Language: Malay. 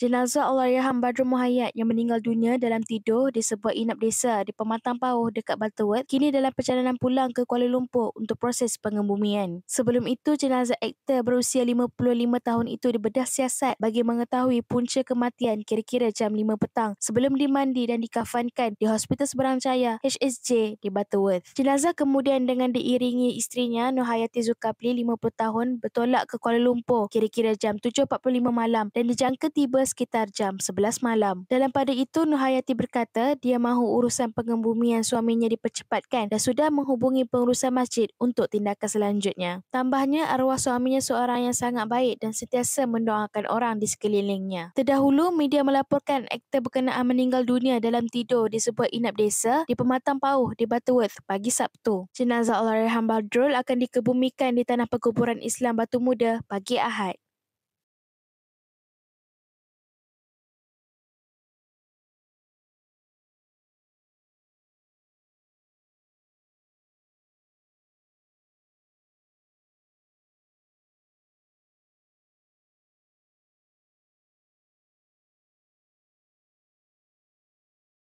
Jenazah Allahyarham Badrul Muhayyad yang meninggal dunia dalam tidur di sebuah inap desa di Pematang Pauh dekat Butterworth kini dalam perjalanan pulang ke Kuala Lumpur untuk proses pengembumian. Sebelum itu, jenazah aktor berusia 55 tahun itu dibedah siasat bagi mengetahui punca kematian kira-kira jam 5 petang sebelum dimandi dan dikafankan di Hospital Seberang Jaya HSJ di Butterworth. Jenazah kemudian dengan diiringi isterinya Nurhayati Zulkapli 50 tahun bertolak ke Kuala Lumpur kira-kira jam 7.45 malam dan dijangka tiba sekitar jam 11 malam. Dalam pada itu, Nurhayati berkata dia mahu urusan pengembumian suaminya dipercepatkan dan sudah menghubungi pengurusan masjid untuk tindakan selanjutnya. Tambahnya, arwah suaminya seorang yang sangat baik dan sentiasa mendoakan orang di sekelilingnya. Terdahulu, media melaporkan aktor berkenaan meninggal dunia dalam tidur di sebuah inap desa di Pematang Pauh di Butterworth pagi Sabtu. Jenazah Allahyarham Badrul akan dikebumikan di tanah perkuburan Islam Batu Muda pagi Ahad.